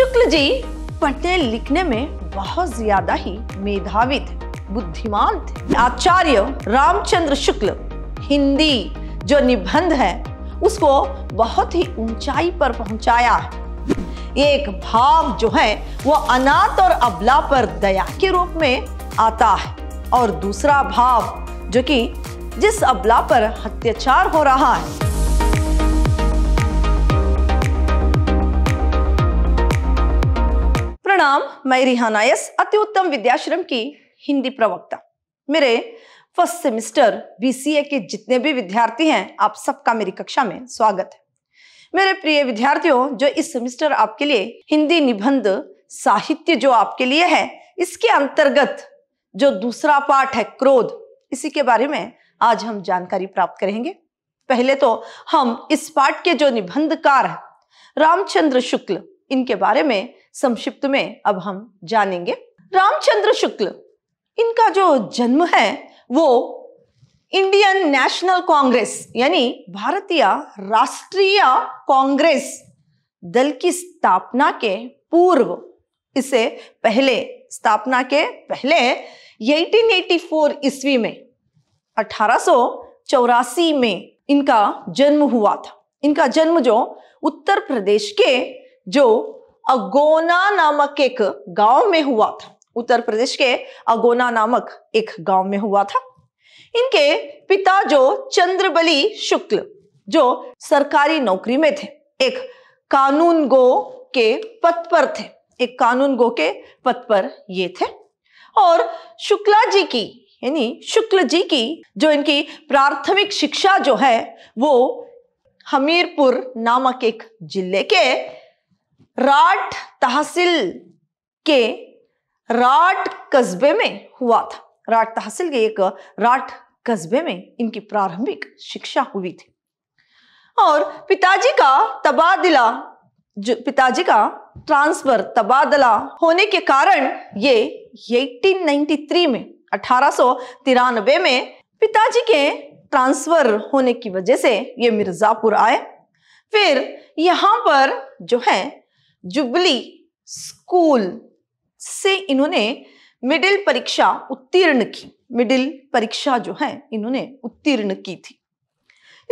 शुक्ल जी पढ़ने लिखने में बहुत ज्यादा ही मेधावी थे बुद्धिमान थे आचार्य रामचंद्र शुक्ल हिंदी जो निबंध है उसको बहुत ही ऊंचाई पर पहुंचाया है एक भाव जो है वो अनाथ और अबला पर दया के रूप में आता है और दूसरा भाव जो कि जिस अबला पर अत्याचार हो रहा है प्रणाम मैं रिहाना यस अत्युत्तम विद्याश्रम की हिंदी प्रवक्ता मेरे फर्स्ट सेमिस्टर बीसीए के जितने भी विद्यार्थी हैं आप सबका मेरी कक्षा में स्वागत है मेरे प्रिय विद्यार्थियों जो इस सेमिस्टर आपके लिए हिंदी निबंध साहित्य जो आपके लिए है इसके अंतर्गत जो दूसरा पाठ है क्रोध इसी के बारे में आज हम जानकारी प्राप्त करेंगे पहले तो हम इस पाठ के जो निबंधकार रामचंद्र शुक्ल इनके बारे में संक्षिप्त में अब हम जानेंगे रामचंद्र शुक्ल इनका जो जन्म है वो इंडियन नेशनल कांग्रेस यानी भारतीय राष्ट्रीय कांग्रेस दल की स्थापना के पूर्व इसे पहले स्थापना के पहले 1884 ईस्वी में अठारह में इनका जन्म हुआ था इनका जन्म जो उत्तर प्रदेश के जो अगोना नामक एक गांव में हुआ था उत्तर प्रदेश के अगोना नामक एक गांव में हुआ था इनके पिता जो चंद्रबली शुक्ल जो सरकारी नौकरी में थे एक कानून गो के पद पर थे एक कानून गो के पद पर ये थे और शुक्ला जी की यानी शुक्ल जी की जो इनकी प्राथमिक शिक्षा जो है वो हमीरपुर नामक एक जिले के राट तहसील के राट कस्बे में हुआ था राट तहसील के एक राट कस्बे में इनकी प्रारंभिक शिक्षा हुई थी और पिताजी का तबादला जो पिताजी का ट्रांसफर तबादला होने के कारण ये 1893 में अठारह में पिताजी के ट्रांसफर होने की वजह से ये मिर्जापुर आए फिर यहाँ पर जो है जुबली स्कूल से इन्होंने मिडिल परीक्षा उत्तीर्ण की मिडिल परीक्षा जो है इन्होंने उत्तीर्ण की थी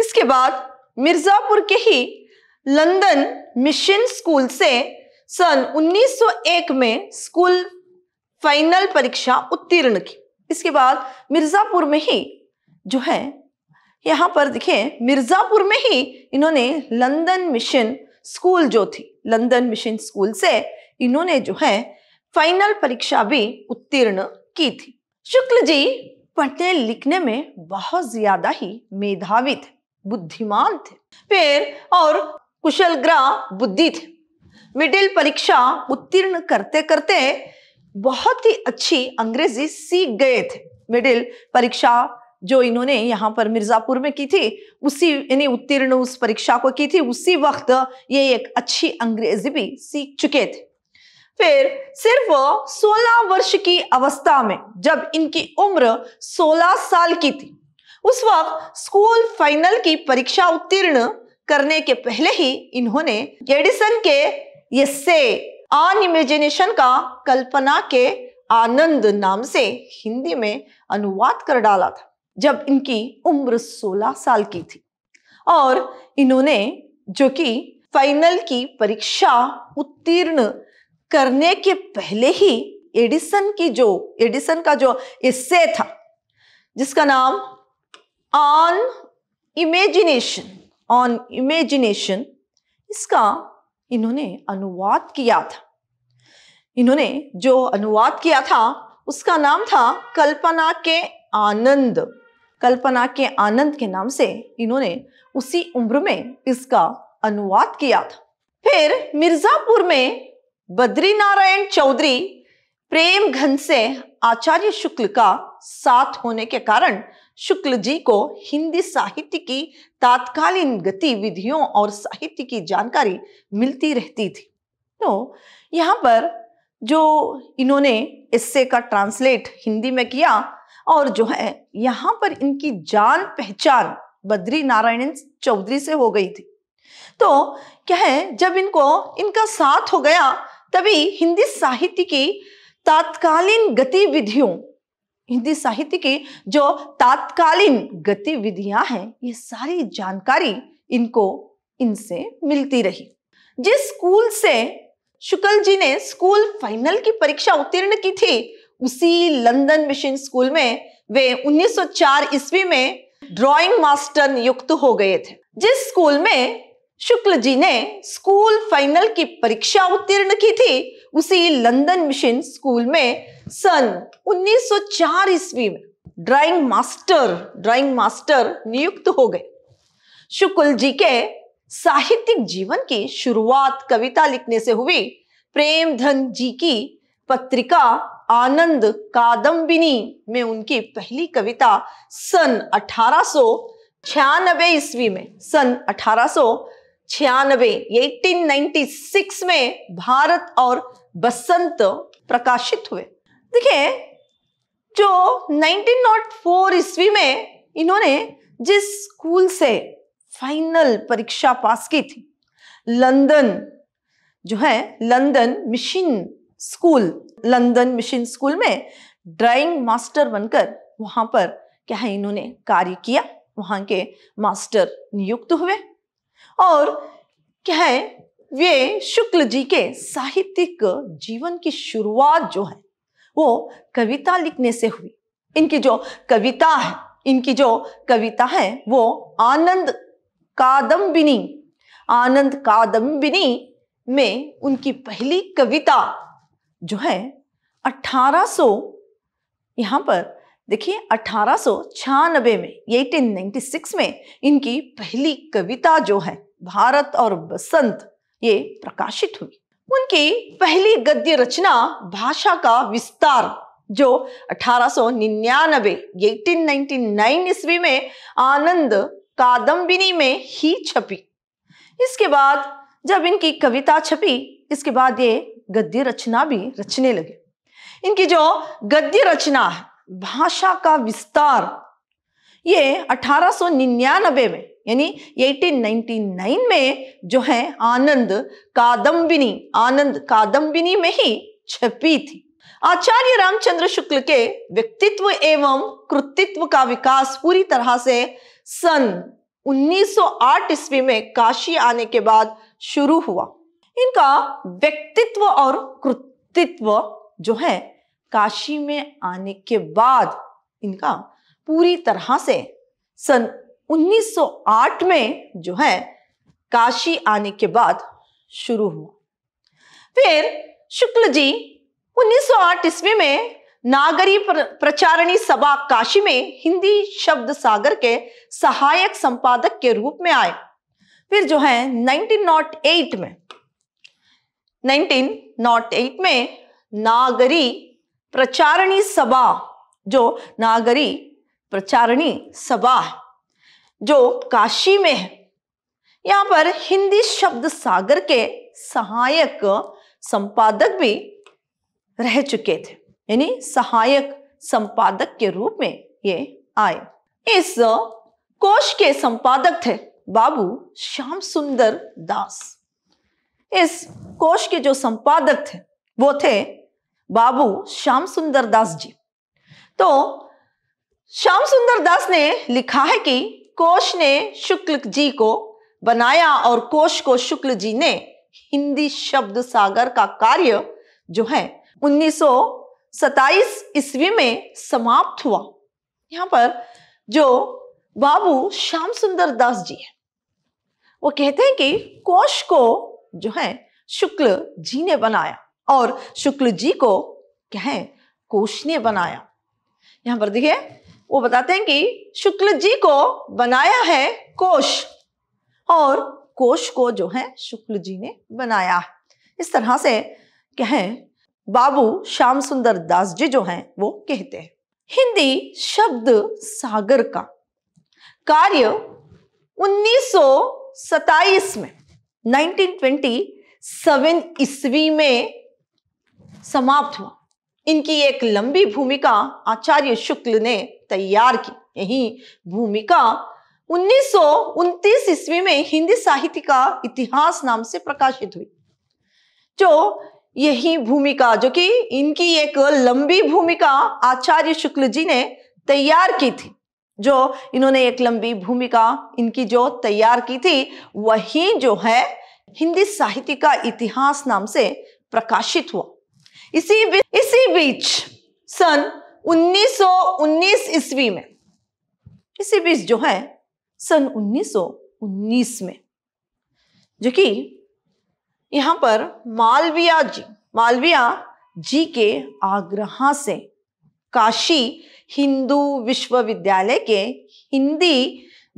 इसके बाद मिर्ज़ापुर के ही लंदन मिशन स्कूल से सन 1901 में स्कूल फाइनल परीक्षा उत्तीर्ण की इसके बाद मिर्ज़ापुर में ही जो है यहाँ पर देखें मिर्ज़ापुर में ही इन्होंने लंदन मिशन स्कूल जो थी लंदन मिशन स्कूल से इन्होंने जो है फाइनल परीक्षा भी उत्तीर्ण की थी शुक्ल जी पढ़ने लिखने में बहुत ज्यादा ही मेधावी थे बुद्धिमान थे फिर और कुशल ग्रह बुद्धि थे मिडिल परीक्षा उत्तीर्ण करते करते बहुत ही अच्छी अंग्रेजी सीख गए थे मिडिल परीक्षा जो इन्होंने यहाँ पर मिर्ज़ापुर में की थी उसी यानी उत्तीर्ण उस परीक्षा को की थी उसी वक्त ये एक अच्छी अंग्रेजी भी सीख चुके थे फिर सिर्फ 16 वर्ष की अवस्था में जब इनकी उम्र 16 साल की थी उस वक्त स्कूल फाइनल की परीक्षा उत्तीर्ण करने के पहले ही इन्होंने एडिसन के ये से आन इमेजिनेशन का कल्पना के आनंद नाम से हिंदी में अनुवाद कर डाला था जब इनकी उम्र 16 साल की थी और इन्होंने जो कि फाइनल की परीक्षा उत्तीर्ण करने के पहले ही एडिसन की जो एडिसन का जो इससे था जिसका नाम ऑन इमेजिनेशन ऑन इमेजिनेशन इसका इन्होंने अनुवाद किया था इन्होंने जो अनुवाद किया था उसका नाम था कल्पना के आनंद कल्पना के आनंद के नाम से इन्होंने उसी उम्र में इसका अनुवाद किया था फिर मिर्जापुर में बद्री नारायण चौधरी प्रेम घन से आचार्य शुक्ल का साथ होने के कारण शुक्ल जी को हिंदी साहित्य की तात्कालीन गतिविधियों और साहित्य की जानकारी मिलती रहती थी तो यहाँ पर जो इन्होंने इससे का ट्रांसलेट हिंदी में किया और जो है यहाँ पर इनकी जान पहचान बद्री नारायण चौधरी से हो गई थी तो क्या है जब इनको इनका साथ हो गया तभी हिंदी साहित्य की तात्कालीन गतिविधियों हिंदी साहित्य की जो तात्कालीन गतिविधियां हैं ये सारी जानकारी इनको इनसे मिलती रही जिस स्कूल से शुक्ल जी ने स्कूल फाइनल की परीक्षा उत्तीर्ण की थी उसी लंदन मिशन स्कूल में वे 1904 ईस्वी में ड्राइंग मास्टर नियुक्त हो गए थे जिस स्कूल में शुक्ल जी ने स्कूल फाइनल की परीक्षा उत्तीर्ण की थी उसी लंदन मिशन स्कूल में सन 1904 ईस्वी में ड्राइंग मास्टर ड्राइंग मास्टर नियुक्त हो गए शुक्ल जी के साहित्यिक जीवन की शुरुआत कविता लिखने से हुई प्रेमधन जी की पत्रिका आनंद कादम्बिनी में उनकी पहली कविता सन अठारह सो ईस्वी में सन अठारह छियानबे में भारत और बसंत प्रकाशित हुए देखिए जो 1904 ईस्वी में इन्होंने जिस स्कूल से फाइनल परीक्षा पास की थी लंदन जो है London mission school London mission school में ड्राइंग मास्टर बनकर वहां पर क्या है इन्होंने कार्य किया वहां के मास्टर नियुक्त हुए और क्या है वे शुक्ल जी के साहित्यिक जीवन की शुरुआत जो है वो कविता लिखने से हुई इनकी जो कविता है इनकी जो कविता है वो आनंद कादम्बिनी आनंद कादम्बिनी में उनकी पहली कविता जो है 1800 यहाँ पर देखिए अठारह में 1896 में इनकी पहली कविता जो है भारत और बसंत ये प्रकाशित हुई उनकी पहली गद्य रचना भाषा का विस्तार जो 1899 निन्यानबे ईस्वी में आनंद कादम्बिनी में ही छपी इसके बाद जब इनकी कविता छपी इसके बाद ये गद्य रचना भी रचने लगे इनकी जो गद्य रचना है भाषा का विस्तार ये 1899 में यानी 1899 में जो है आनंद कादम्बिनी आनंद कादम्बिनी में ही छपी थी आचार्य रामचंद्र शुक्ल के व्यक्तित्व एवं कृतित्व का विकास पूरी तरह से सन 1908 ईस्वी में काशी आने के बाद शुरू हुआ इनका व्यक्तित्व और कृतित्व जो है काशी में आने के बाद इनका पूरी तरह से सन 1908 में जो है काशी आने के बाद शुरू हुआ फिर शुक्ल जी 1908 ईस्वी में नागरी प्रचारणी सभा काशी में हिंदी शब्द सागर के सहायक संपादक के रूप में आए फिर जो है 1908 में 1908 में नागरी प्रचारणी सभा जो नागरी प्रचारणी सभा जो काशी में है यहाँ पर हिंदी शब्द सागर के सहायक संपादक भी रह चुके थे यानी सहायक संपादक के रूप में ये आए इस कोश के संपादक थे बाबू श्याम सुंदर दास इस कोश के जो संपादक थे वो थे बाबू श्याम सुंदर दास जी तो श्याम सुंदर दास ने लिखा है कि कोश ने शुक्ल जी को बनाया और कोश को शुक्ल जी ने हिंदी शब्द सागर का कार्य जो है 1927 ईस्वी में समाप्त हुआ यहाँ पर जो बाबू श्याम सुंदर दास जी है वो कहते हैं कि कोश को जो है शुक्ल जी ने बनाया और शुक्ल जी को क्या है कोश ने बनाया यहां पर देखिए वो बताते हैं कि शुक्ल जी को बनाया है कोश और कोश को जो है शुक्ल जी ने बनाया इस तरह से क्या है बाबू श्याम सुंदर दास जी जो हैं वो कहते हैं हिंदी शब्द सागर का कार्य 1927 में 1927 ईस्वी में समाप्त हुआ इनकी एक लंबी भूमिका आचार्य शुक्ल ने तैयार की यही भूमिका उन्नीस ईस्वी में हिंदी साहित्य का इतिहास नाम से प्रकाशित हुई जो यही भूमिका जो कि इनकी एक लंबी भूमिका आचार्य शुक्ल जी ने तैयार की थी जो इन्होंने एक लंबी भूमिका इनकी जो तैयार की थी वही जो है हिंदी साहित्य का इतिहास नाम से प्रकाशित हुआ इसी बीच इसी बीच सन 1919 ईस्वी में इसी बीच जो है सन 1919 में जो कि यहां पर मालविया जी मालविया जी के आग्रह से काशी हिंदू विश्वविद्यालय के हिंदी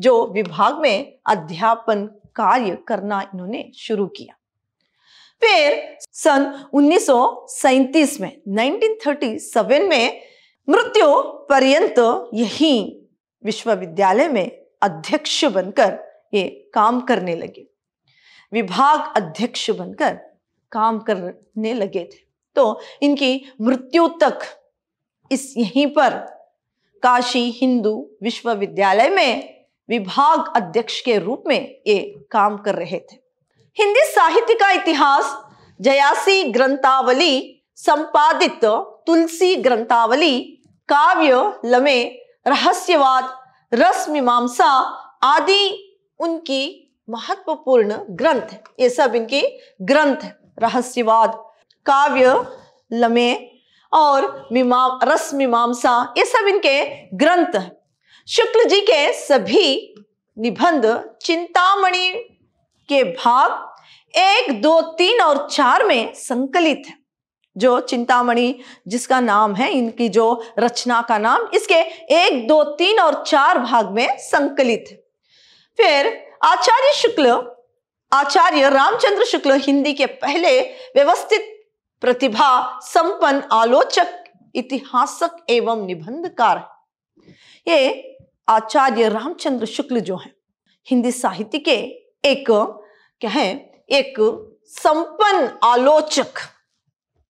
जो विभाग में अध्यापन कार्य करना इन्होंने शुरू किया फिर सन उन्नीस में 1937 में मृत्यु पर्यंत यही विश्वविद्यालय में अध्यक्ष बनकर ये काम करने लगे विभाग अध्यक्ष बनकर काम करने लगे थे तो इनकी मृत्यु तक इस यहीं पर काशी हिंदू विश्वविद्यालय में विभाग अध्यक्ष के रूप में ये काम कर रहे थे हिंदी साहित्य का इतिहास जयासी ग्रंथावली संपादित तुलसी ग्रंथावली काव्य लमे रहस्यवाद रस मीमांसा आदि उनकी महत्वपूर्ण ग्रंथ ये सब इनके ग्रंथ रहस्यवाद काव्य लमे और मीमा रस मीमांसा ये सब इनके ग्रंथ हैं शुक्ल जी के सभी निबंध चिंतामणि के भाग एक दो तीन और चार में संकलित है जो चिंतामणि जिसका नाम है इनकी जो रचना का नाम इसके एक दो तीन और चार भाग में संकलित है फिर आचार्य शुक्ल आचार्य रामचंद्र शुक्ल हिंदी के पहले व्यवस्थित प्रतिभा संपन्न आलोचक इतिहासक एवं निबंधकार है ये आचार्य रामचंद्र शुक्ल जो है हिंदी साहित्य के एक क्या है एक संपन्न आलोचक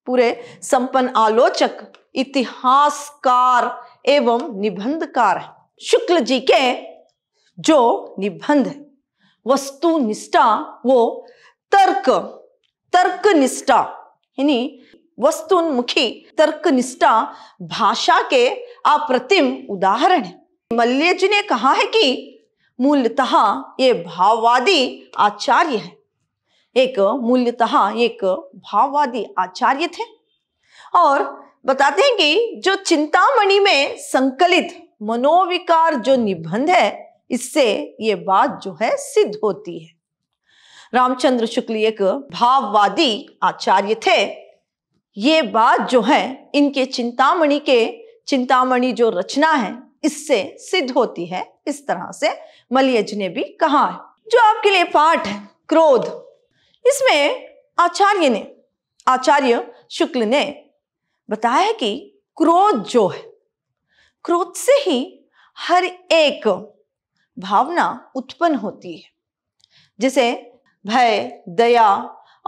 पूरे संपन्न आलोचक इतिहासकार एवं निबंधकार है शुक्ल जी के जो निबंध है वस्तुनिष्ठा वो तर्क तर्क निष्ठा यानी वस्तुन्मुखी तर्कनिष्ठा भाषा के अप्रतिम उदाहरण है मल्य जी ने कहा है कि मूलतः ये भाववादी आचार्य है एक मूल्यतः एक भाववादी आचार्य थे और बताते हैं कि जो चिंतामणि में संकलित मनोविकार जो निबंध है इससे ये बात जो है सिद्ध होती है रामचंद्र शुक्ल एक भाववादी आचार्य थे ये बात जो है इनके चिंतामणि के चिंतामणि जो रचना है इससे सिद्ध होती है इस तरह से मलियज ने भी कहा है जो आपके लिए पाठ है क्रोध इसमें आचार्य ने आचार्य शुक्ल ने बताया है कि क्रोध जो है क्रोध से ही हर एक भावना उत्पन्न होती है जिसे भय दया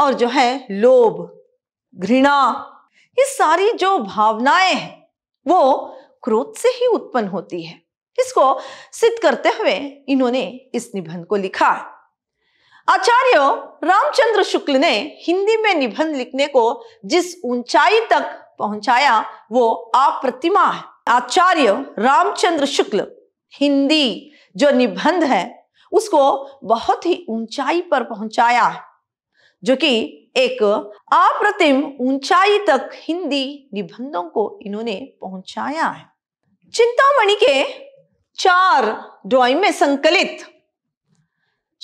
और जो है लोभ घृणा ये सारी जो भावनाएं हैं वो क्रोध से ही उत्पन्न होती है इसको सिद्ध करते हुए इन्होंने इस निबंध को लिखा है आचार्य रामचंद्र शुक्ल ने हिंदी में निबंध लिखने को जिस ऊंचाई तक पहुंचाया वो अप्रतिमा है आचार्य रामचंद्र शुक्ल हिंदी जो निबंध है उसको बहुत ही ऊंचाई पर पहुंचाया है जो कि एक अप्रतिम ऊंचाई तक हिंदी निबंधों को इन्होंने पहुंचाया है चिंतामणि के चार डॉय में संकलित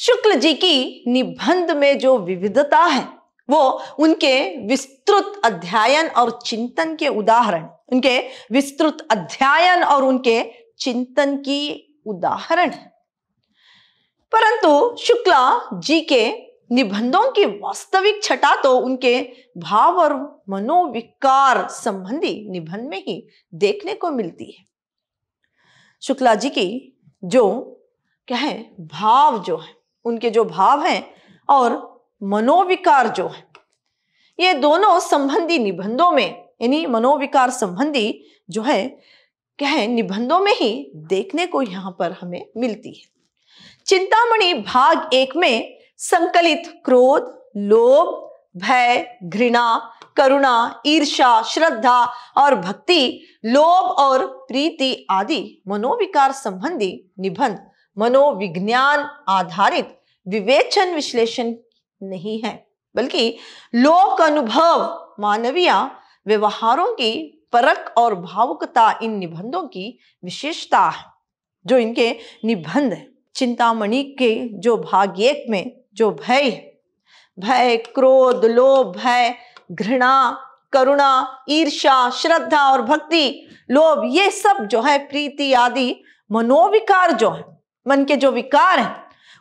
शुक्ल जी की निबंध में जो विविधता है वो उनके विस्तृत अध्ययन और चिंतन के उदाहरण उनके विस्तृत अध्ययन और उनके चिंतन की उदाहरण है परंतु शुक्ला जी के निबंधों की वास्तविक छटा तो उनके भाव और मनोविकार संबंधी निबंध में ही देखने को मिलती है शुक्ला जी की जो क्या है भाव जो है उनके जो भाव हैं और मनोविकार जो है ये दोनों संबंधी निबंधों में यानी मनोविकार संबंधी जो है क्या है निबंधों में ही देखने को यहाँ पर हमें मिलती है चिंतामणि भाग एक में संकलित क्रोध लोभ भय घृणा करुणा ईर्षा श्रद्धा और भक्ति लोभ और प्रीति आदि मनोविकार संबंधी निबंध मनोविज्ञान आधारित विवेचन विश्लेषण नहीं है बल्कि लोक अनुभव मानवीय व्यवहारों की परक और भावुकता इन निबंधों की विशेषता है जो इनके निबंध है चिंतामणि के जो भाग एक में जो भय भय क्रोध लोभ भय घृणा करुणा ईर्षा श्रद्धा और भक्ति लोभ ये सब जो है प्रीति आदि मनोविकार जो है मन के जो विकार हैं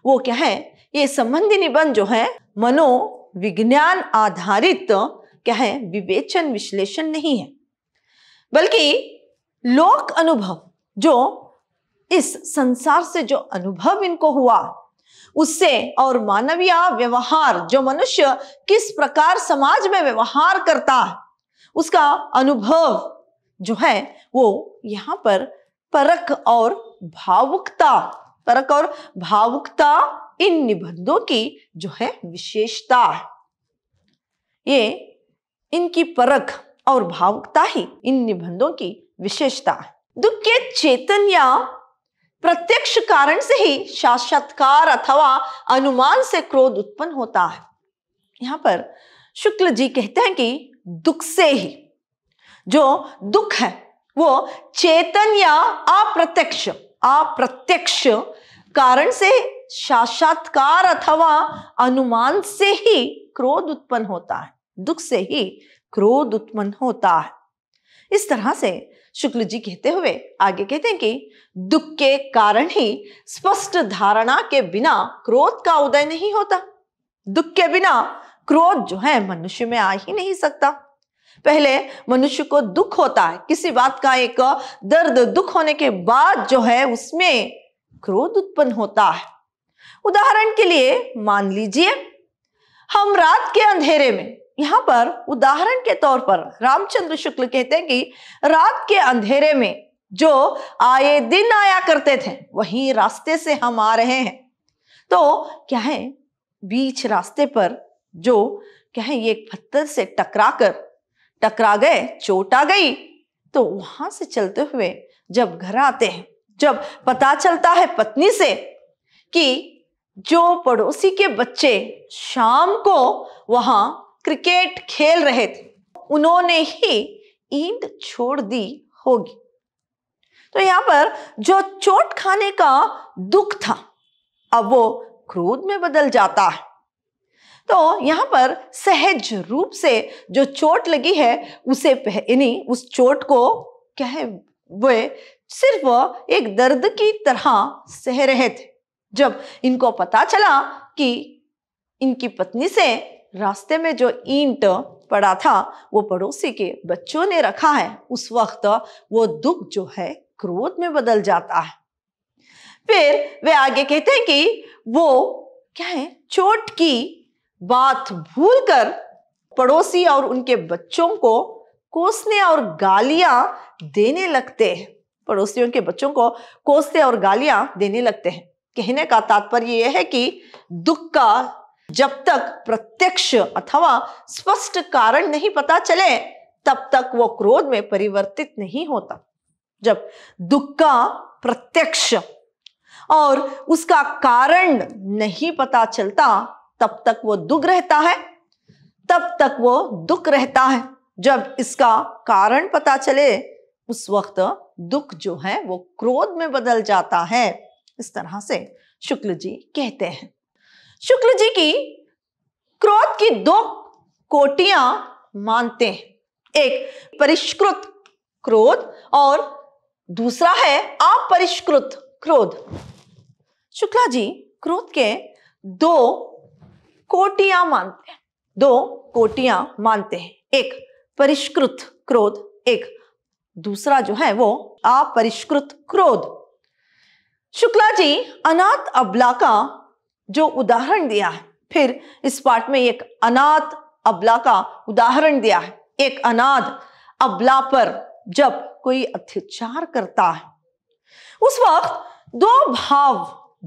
वो क्या है ये संबंधी निबंध जो है मनोविज्ञान आधारित क्या है विवेचन विश्लेषण नहीं है बल्कि लोक अनुभव जो इस संसार से जो अनुभव इनको हुआ उससे और मानवीय व्यवहार जो मनुष्य किस प्रकार समाज में व्यवहार करता उसका अनुभव जो है वो यहाँ पर परक और भावुकता परक और भावुकता इन निबंधों की जो है विशेषता ये इनकी परख और भावुकता ही इन निबंधों की विशेषता दुख के चेतन या प्रत्यक्ष कारण से ही साक्षात्कार अथवा अनुमान से क्रोध उत्पन्न होता है यहां पर शुक्ल जी कहते हैं कि दुख से ही जो दुख है वो चेतन या अप्रत्यक्ष अप्रत्यक्ष कारण से साक्षात्कार अथवा अनुमान से ही क्रोध उत्पन्न होता है दुख से ही क्रोध उत्पन्न होता है इस तरह से शुक्ल जी कहते हुए आगे कहते हैं कि दुख के कारण ही स्पष्ट धारणा के बिना क्रोध का उदय नहीं होता दुख के बिना क्रोध जो है मनुष्य में आ ही नहीं सकता पहले मनुष्य को दुख होता है किसी बात का एक दर्द दुख होने के बाद जो है उसमें क्रोध उत्पन्न होता है उदाहरण के लिए मान लीजिए हम रात के अंधेरे में यहाँ पर उदाहरण के तौर पर रामचंद्र शुक्ल कहते हैं कि रात के अंधेरे में जो आए दिन आया करते थे वही रास्ते से हम आ रहे हैं तो क्या है बीच रास्ते पर जो क्या है ये एक पत्थर से टकरा कर टकरा गए चोट आ गई तो वहां से चलते हुए जब घर आते हैं जब पता चलता है पत्नी से कि जो पड़ोसी के बच्चे शाम को वहां क्रिकेट खेल रहे थे उन्होंने ही ईंट छोड़ दी होगी तो यहां पर जो चोट खाने का दुख था अब वो क्रोध में बदल जाता है तो यहां पर सहज रूप से जो चोट लगी है उसे यानी उस चोट को कहे वे सिर्फ एक दर्द की तरह सह रहे थे जब इनको पता चला कि इनकी पत्नी से रास्ते में जो ईंट पड़ा था वो पड़ोसी के बच्चों ने रखा है उस वक्त वो दुख जो है क्रोध में बदल जाता है फिर वे आगे कहते हैं कि वो क्या है चोट की बात भूलकर पड़ोसी और उनके बच्चों को कोसने और गालियां देने लगते हैं पड़ोसियों के बच्चों को कोसते और गालियां देने लगते हैं कहने का तात्पर्य यह है कि दुख का जब तक प्रत्यक्ष अथवा स्पष्ट कारण नहीं पता चले तब तक वो क्रोध में परिवर्तित नहीं होता जब दुख का प्रत्यक्ष और उसका कारण नहीं पता चलता तब तक वो दुख रहता है तब तक वो दुख रहता है जब इसका कारण पता चले उस वक्त दुख जो है वो क्रोध में बदल जाता है इस तरह से शुक्ल जी कहते हैं शुक्ल जी की क्रोध की दो कोटियां मानते हैं एक परिष्कृत क्रोध और दूसरा है अपरिष्कृत क्रोध शुक्ला जी क्रोध के दो कोटियां मानते हैं दो कोटियां मानते हैं एक परिष्कृत क्रोध एक दूसरा जो है वो अपरिष्कृत क्रोध शुक्ला जी अनाथ अबला का जो उदाहरण दिया है फिर इस पाठ में एक अनाथ अबला का उदाहरण दिया है एक अनाथ अबला पर जब कोई अत्याचार करता है उस वक्त दो भाव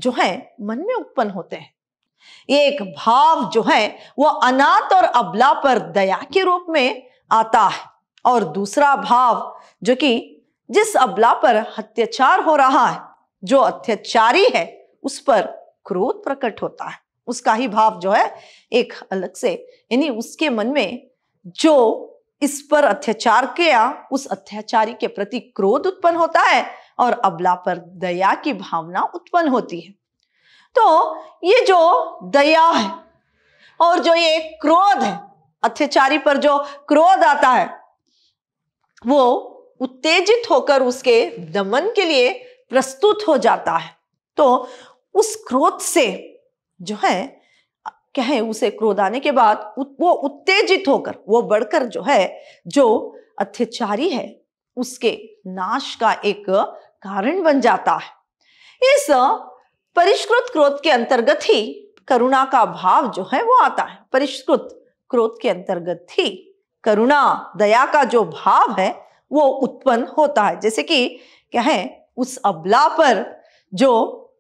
जो है मन में उत्पन्न होते हैं एक भाव जो है वो अनाथ और अबला पर दया के रूप में आता है और दूसरा भाव जो कि जिस अबला पर अत्याचार हो रहा है जो अत्याचारी है उस पर क्रोध प्रकट होता है उसका ही भाव जो है एक अलग से यानी उसके मन में जो इस पर अत्याचार किया उस अत्याचारी के प्रति क्रोध उत्पन्न होता है और अबला पर दया की भावना उत्पन्न होती है तो ये जो दया है और जो ये क्रोध है अत्याचारी पर जो क्रोध आता है वो उत्तेजित होकर उसके दमन के लिए प्रस्तुत हो जाता है तो उस क्रोध से जो है कहे उसे क्रोध आने के बाद वो उत्तेजित होकर वो बढ़कर जो है जो अत्याचारी है उसके नाश का एक कारण बन जाता है इस परिष्कृत क्रोध के अंतर्गत ही करुणा का भाव जो है वो आता है परिष्कृत क्रोध के अंतर्गत ही करुणा दया का जो भाव है वो उत्पन्न होता है जैसे कि कहें उस अबला पर जो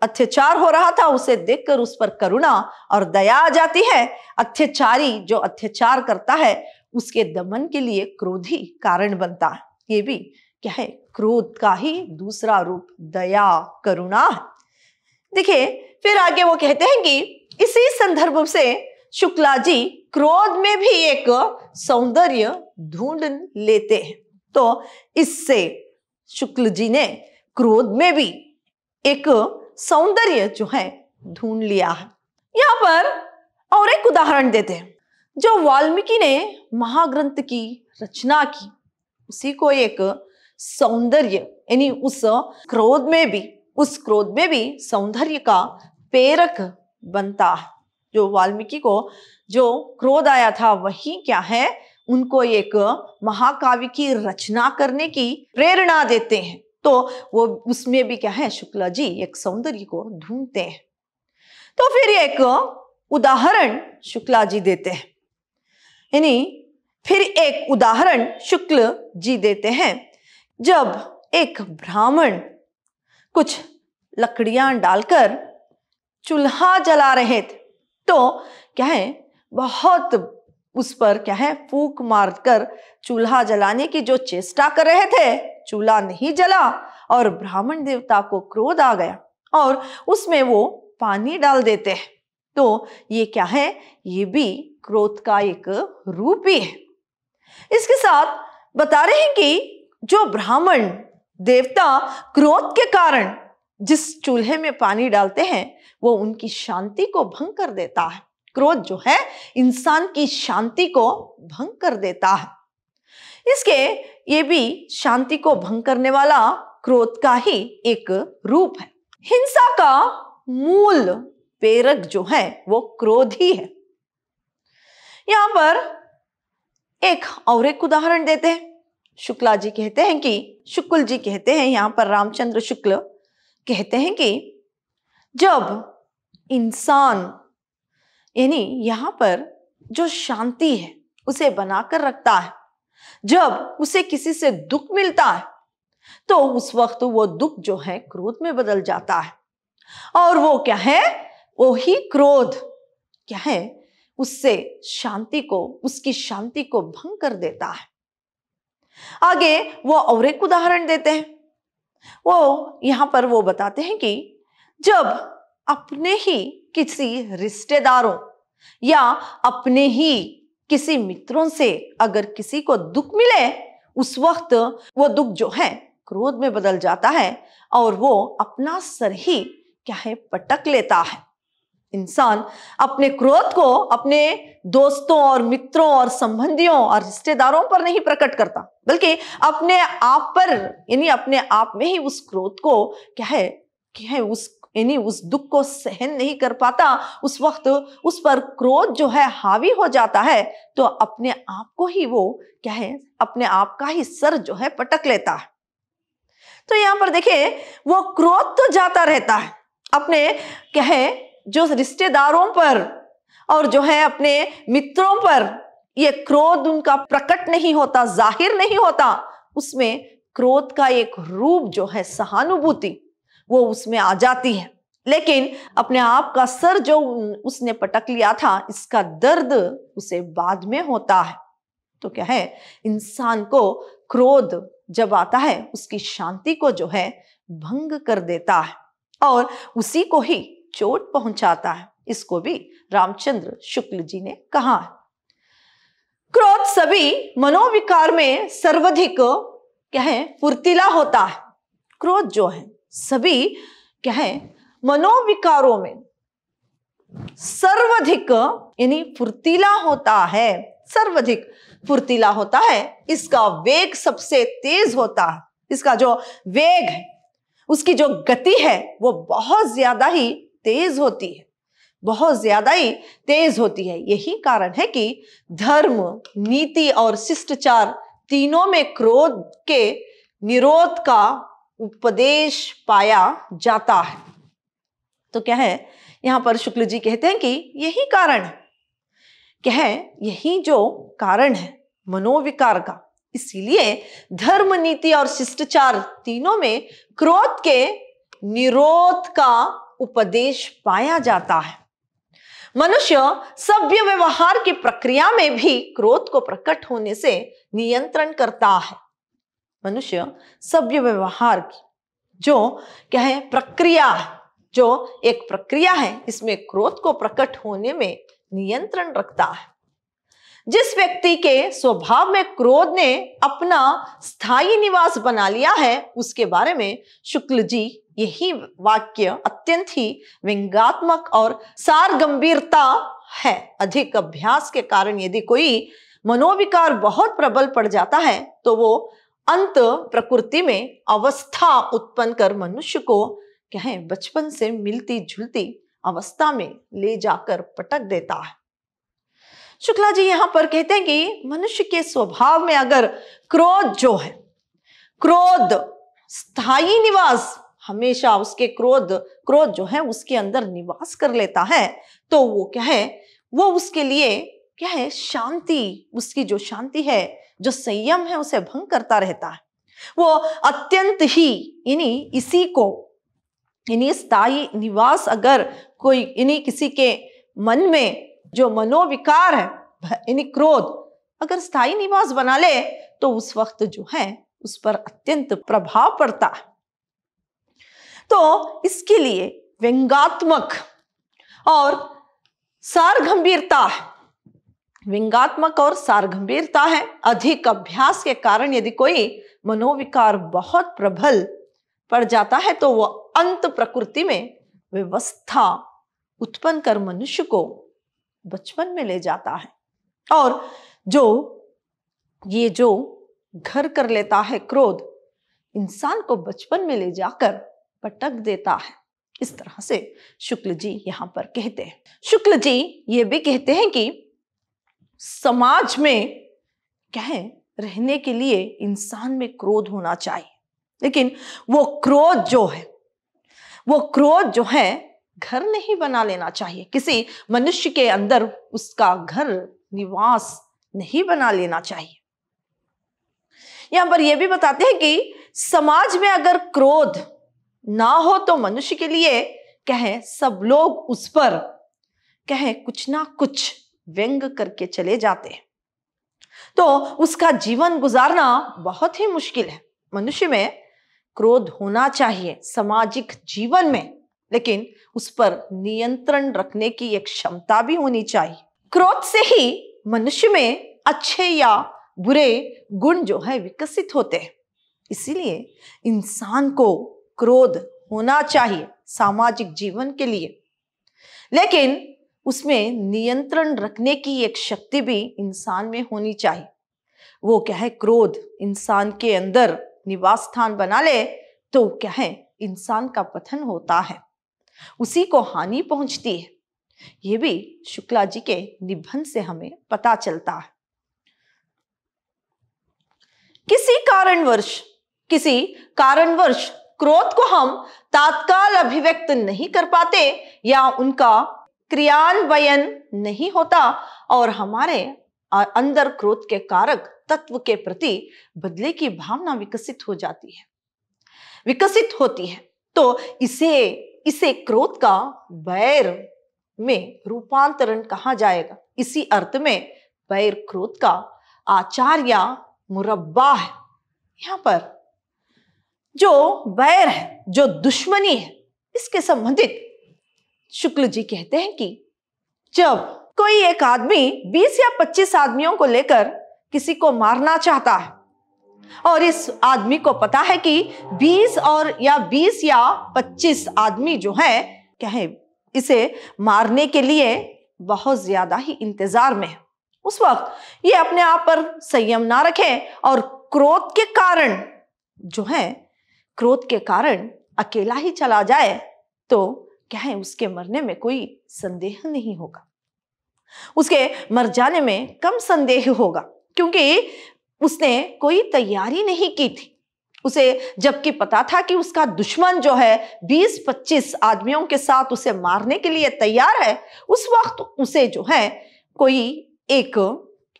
अत्याचार हो रहा था उसे देखकर उस पर करुणा और दया आ जाती है अत्याचारी जो अत्याचार करता है उसके दमन के लिए क्रोध ही कारण बनता है ये भी क्या है क्रोध का ही दूसरा रूप दया करुणा देखिए फिर आगे वो कहते हैं कि इसी संदर्भ से शुक्ला जी क्रोध में भी एक सौंदर्य ढूंढ लेते हैं तो इससे शुक्ल जी ने क्रोध में भी एक सौंदर्य जो है ढूंढ लिया है यहाँ पर और एक उदाहरण देते हैं जो वाल्मीकि ने महाग्रंथ की रचना की उसी को एक सौंदर्य यानी उस क्रोध में भी उस क्रोध में भी सौंदर्य का पेरक बनता है जो वाल्मीकि को जो क्रोध आया था वही क्या है उनको एक महाकाव्य की रचना करने की प्रेरणा देते हैं तो वो उसमें भी क्या है शुक्ला जी एक सौंदर्य को ढूंढते हैं तो फिर एक उदाहरण शुक्ला जी देते हैं यानी फिर एक उदाहरण शुक्ल जी देते हैं जब एक ब्राह्मण कुछ लकड़ियां डालकर चूल्हा जला रहे थे तो क्या है बहुत उस पर क्या है फूक मार कर चूल्हा जलाने की जो चेष्टा कर रहे थे चूल्हा नहीं जला और ब्राह्मण देवता को क्रोध आ गया और उसमें वो पानी डाल देते हैं तो ये क्या है ये भी क्रोध का एक रूप ही है इसके साथ बता रहे हैं कि जो ब्राह्मण देवता क्रोध के कारण जिस चूल्हे में पानी डालते हैं वो उनकी शांति को भंग कर देता है क्रोध जो है इंसान की शांति को भंग कर देता है इसके ये भी शांति को भंग करने वाला क्रोध का ही एक रूप है हिंसा का मूल प्रेरक जो है वो क्रोध ही है यहां पर एक और एक उदाहरण देते हैं शुक्ला जी कहते हैं कि शुक्ल जी कहते हैं यहां पर रामचंद्र शुक्ल कहते हैं कि जब इंसान यानी यहाँ पर जो शांति है उसे बनाकर रखता है जब उसे किसी से दुख मिलता है तो उस वक्त वो दुख जो है क्रोध में बदल जाता है और वो क्या है वो ही क्रोध क्या है उससे शांति को उसकी शांति को भंग कर देता है आगे वो और एक उदाहरण देते हैं वो यहां पर वो बताते हैं कि जब अपने ही किसी रिश्तेदारों या अपने ही किसी मित्रों से अगर किसी को दुख मिले उस वक्त वो दुख जो है क्रोध में बदल जाता है और वो अपना सर ही क्या है पटक लेता है इंसान अपने क्रोध को अपने दोस्तों और मित्रों और संबंधियों और रिश्तेदारों पर नहीं प्रकट करता बल्कि अपने आप पर यानी अपने आप में ही उस क्रोध को क्या है क्या है उस यानी उस दुख को सहन नहीं कर पाता उस वक्त उस पर क्रोध जो है हावी हो जाता है तो अपने आप को ही वो क्या है अपने आप का ही सर जो है पटक लेता है तो यहाँ पर देखिए वो क्रोध तो जाता रहता है अपने कहे जो रिश्तेदारों पर और जो है अपने मित्रों पर ये क्रोध उनका प्रकट नहीं होता जाहिर नहीं होता उसमें क्रोध का एक रूप जो है सहानुभूति वो उसमें आ जाती है लेकिन अपने आप का सर जो उसने पटक लिया था इसका दर्द उसे बाद में होता है तो क्या है इंसान को क्रोध जब आता है उसकी शांति को जो है भंग कर देता है और उसी को ही चोट पहुंचाता है इसको भी रामचंद्र शुक्ल जी ने कहा है क्रोध सभी मनोविकार में सर्वाधिक क्या है फुर्तीला होता है क्रोध जो है सभी क्या है मनोविकारों में सर्वाधिक यानी फुर्तीला होता है सर्वाधिक फुर्तीला होता है इसका वेग सबसे तेज होता है इसका जो वेग है उसकी जो गति है वो बहुत ज्यादा ही तेज होती है बहुत ज्यादा ही तेज होती है यही कारण है कि धर्म नीति और शिष्टाचार तीनों में क्रोध के निरोध का उपदेश पाया जाता है तो क्या है यहां पर शुक्ल जी कहते हैं कि यही कारण है क्या है यही जो कारण है मनोविकार का इसीलिए धर्म नीति और शिष्टाचार तीनों में क्रोध के निरोध का उपदेश पाया जाता है मनुष्य सभ्य व्यवहार की प्रक्रिया में भी क्रोध को प्रकट होने से नियंत्रण करता है मनुष्य सभ्य व्यवहार की जो क्या है प्रक्रिया जो एक प्रक्रिया है इसमें क्रोध को प्रकट होने में नियंत्रण रखता है जिस व्यक्ति के स्वभाव में क्रोध ने अपना स्थायी निवास बना लिया है उसके बारे में शुक्ल जी यही वाक्य अत्यंत ही व्यंगात्मक और सार गंभीरता है अधिक अभ्यास के कारण यदि कोई मनोविकार बहुत प्रबल पड़ जाता है तो वो अंत प्रकृति में अवस्था उत्पन्न कर मनुष्य को क्या है बचपन से मिलती जुलती अवस्था में ले जाकर पटक देता है शुक्ला जी यहां पर कहते हैं कि मनुष्य के स्वभाव में अगर क्रोध जो है क्रोध स्थायी निवास हमेशा उसके क्रोध क्रोध जो है उसके अंदर निवास कर लेता है तो वो क्या है वो उसके लिए क्या है शांति उसकी जो शांति है जो संयम है उसे भंग करता रहता है वो अत्यंत ही इन्हीं इसी को इन्हीं स्थायी निवास अगर कोई इन्हीं किसी के मन में जो मनोविकार है इन्हीं क्रोध अगर स्थायी निवास बना ले तो उस वक्त जो है उस पर अत्यंत प्रभाव पड़ता है तो इसके लिए व्यंगात्मक और सार गंभीरता है विंगात्मक और सारगंभीरता है अधिक अभ्यास के कारण यदि कोई मनोविकार बहुत प्रबल पड़ जाता है तो वह अंत प्रकृति में व्यवस्था उत्पन्न कर मनुष्य को बचपन में ले जाता है और जो ये जो घर कर लेता है क्रोध इंसान को बचपन में ले जाकर पटक देता है इस तरह से शुक्ल जी यहाँ पर कहते हैं शुक्ल जी ये भी कहते हैं कि समाज में क्या है रहने के लिए इंसान में क्रोध होना चाहिए लेकिन वो क्रोध जो है वो क्रोध जो है घर नहीं बना लेना चाहिए किसी मनुष्य के अंदर उसका घर निवास नहीं बना लेना चाहिए यहां पर यह भी बताते हैं कि समाज में अगर क्रोध ना हो तो मनुष्य के लिए कहें सब लोग उस पर कहें कुछ ना कुछ व्यंग करके चले जाते हैं तो उसका जीवन गुजारना बहुत ही मुश्किल है मनुष्य में क्रोध होना चाहिए सामाजिक जीवन में लेकिन उस पर नियंत्रण रखने की एक क्षमता भी होनी चाहिए क्रोध से ही मनुष्य में अच्छे या बुरे गुण जो है विकसित होते हैं इसीलिए इंसान को क्रोध होना चाहिए सामाजिक जीवन के लिए लेकिन उसमें नियंत्रण रखने की एक शक्ति भी इंसान में होनी चाहिए वो क्या है क्रोध इंसान के अंदर निवास स्थान बना ले तो क्या है इंसान का पथन होता है उसी को हानि पहुंचती है ये भी शुक्ला जी के निबंध से हमें पता चलता है किसी कारणवर्ष किसी कारणवर्ष क्रोध को हम तात्काल अभिव्यक्त नहीं कर पाते या उनका क्रियान्वयन नहीं होता और हमारे अंदर क्रोध के कारक तत्व के प्रति बदले की भावना विकसित हो जाती है विकसित होती है तो इसे इसे क्रोध का बैर में रूपांतरण कहा जाएगा इसी अर्थ में बैर क्रोध का आचार या मुरब्बा है यहां पर जो बैर है जो दुश्मनी है इसके संबंधित शुक्ल जी कहते हैं कि जब कोई एक आदमी 20 या 25 आदमियों को लेकर किसी को मारना चाहता है और इस आदमी को पता है कि 20 और या 20 या 25 आदमी जो है क्या है इसे मारने के लिए बहुत ज्यादा ही इंतजार में है उस वक्त ये अपने आप पर संयम ना रखें और क्रोध के कारण जो है क्रोध के कारण अकेला ही चला जाए तो क्या है उसके मरने में कोई संदेह नहीं होगा उसके मर जाने में कम संदेह होगा क्योंकि उसने कोई तैयारी नहीं की थी उसे जबकि पता था कि उसका दुश्मन जो है 20-25 आदमियों के साथ उसे मारने के लिए तैयार है उस वक्त उसे जो है कोई एक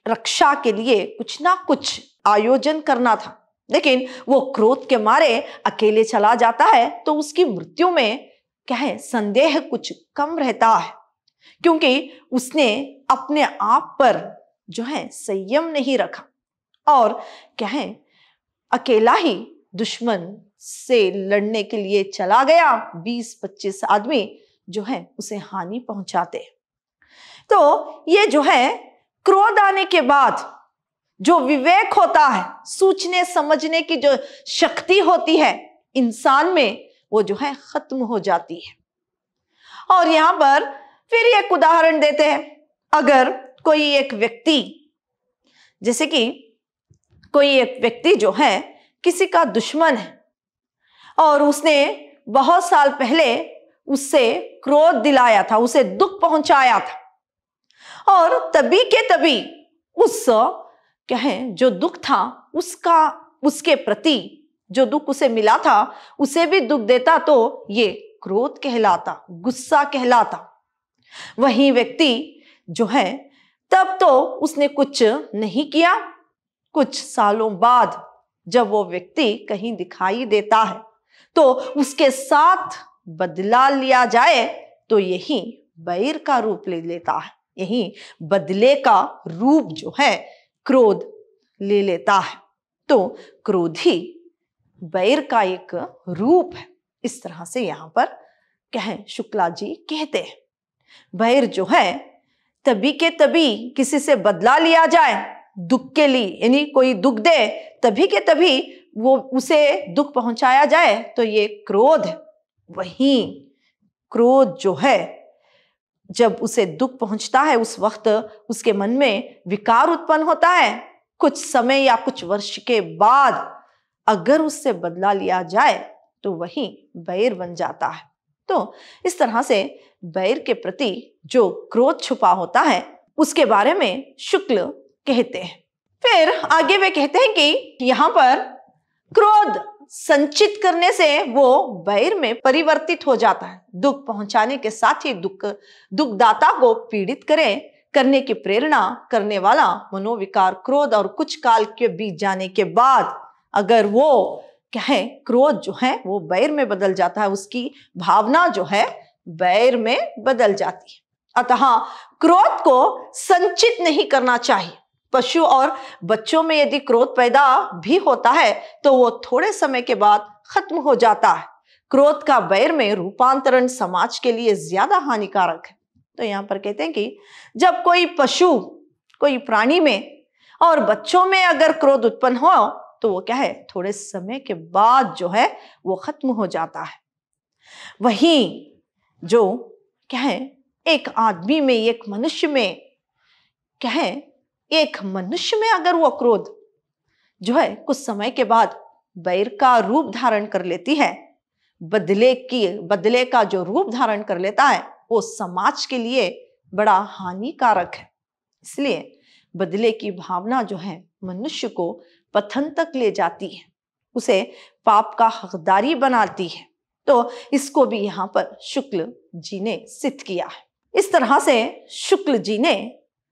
रक्षा के लिए कुछ ना कुछ आयोजन करना था लेकिन वो क्रोध के मारे अकेले चला जाता है तो उसकी मृत्यु में क्या है संदेह कुछ कम रहता है क्योंकि उसने अपने आप पर जो है संयम नहीं रखा और क्या है अकेला ही दुश्मन से लड़ने के लिए चला गया 20-25 आदमी जो है उसे हानि पहुंचाते तो ये जो है क्रोध आने के बाद जो विवेक होता है सोचने समझने की जो शक्ति होती है इंसान में वो जो है खत्म हो जाती है और यहां पर फिर एक उदाहरण देते हैं अगर कोई एक व्यक्ति जैसे कि कोई एक व्यक्ति जो है किसी का दुश्मन है और उसने बहुत साल पहले उससे क्रोध दिलाया था उसे दुख पहुंचाया था और तभी के तभी उस क्या है जो दुख था उसका उसके प्रति जो दुख उसे मिला था उसे भी दुख देता तो ये क्रोध कहलाता गुस्सा कहलाता वही व्यक्ति जो है तब तो उसने कुछ नहीं किया कुछ सालों बाद जब वो व्यक्ति कहीं दिखाई देता है तो उसके साथ बदला लिया जाए तो यही बैर का रूप ले लेता है यही बदले का रूप जो है क्रोध ले लेता है तो क्रोधी बैर का एक रूप है इस तरह से यहाँ पर कहें शुक्ला जी कहते हैं बैर जो है तभी के तभी किसी से बदला लिया जाए दुख के लिए यानी कोई दुख दे तभी के तभी वो उसे दुख पहुंचाया जाए तो ये क्रोध वही क्रोध जो है जब उसे दुख पहुंचता है उस वक्त उसके मन में विकार उत्पन्न होता है कुछ समय या कुछ वर्ष के बाद अगर उससे बदला लिया जाए तो वही बैर बन जाता है तो इस तरह से बैर के प्रति जो क्रोध छुपा होता है उसके बारे में शुक्ल कहते हैं फिर आगे वे कहते हैं कि यहाँ पर क्रोध संचित करने से वो बैर में परिवर्तित हो जाता है दुख पहुंचाने के साथ ही दुख दुखदाता को पीड़ित करे करने की प्रेरणा करने वाला मनोविकार क्रोध और कुछ काल के बीत जाने के बाद अगर वो कहें क्रोध जो है वो बैर में बदल जाता है उसकी भावना जो है बैर में बदल जाती है अतः क्रोध को संचित नहीं करना चाहिए पशु और बच्चों में यदि क्रोध पैदा भी होता है तो वो थोड़े समय के बाद खत्म हो जाता है क्रोध का बैर में रूपांतरण समाज के लिए ज्यादा हानिकारक है तो यहाँ पर कहते हैं कि जब कोई पशु कोई प्राणी में और बच्चों में अगर क्रोध उत्पन्न हो तो वो क्या है थोड़े समय के बाद जो है वो ख़त्म हो जाता है वही जो क्या है एक आदमी में एक मनुष्य में क्या है एक मनुष्य में अगर वो क्रोध जो है कुछ समय के बाद बैर का रूप धारण कर लेती है बदले की बदले का जो रूप धारण कर लेता है वो समाज के लिए बड़ा हानिकारक है इसलिए बदले की भावना जो है मनुष्य को पथन तक ले जाती है उसे पाप का हकदारी बनाती है तो इसको भी यहाँ पर शुक्ल जी ने सिद्ध किया है इस तरह से शुक्ल जी ने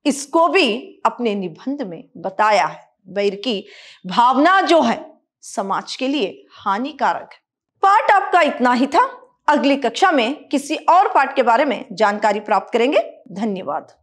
इसको भी अपने निबंध में बताया है वैर की भावना जो है समाज के लिए हानिकारक है पाठ आपका इतना ही था अगली कक्षा में किसी और पाठ के बारे में जानकारी प्राप्त करेंगे धन्यवाद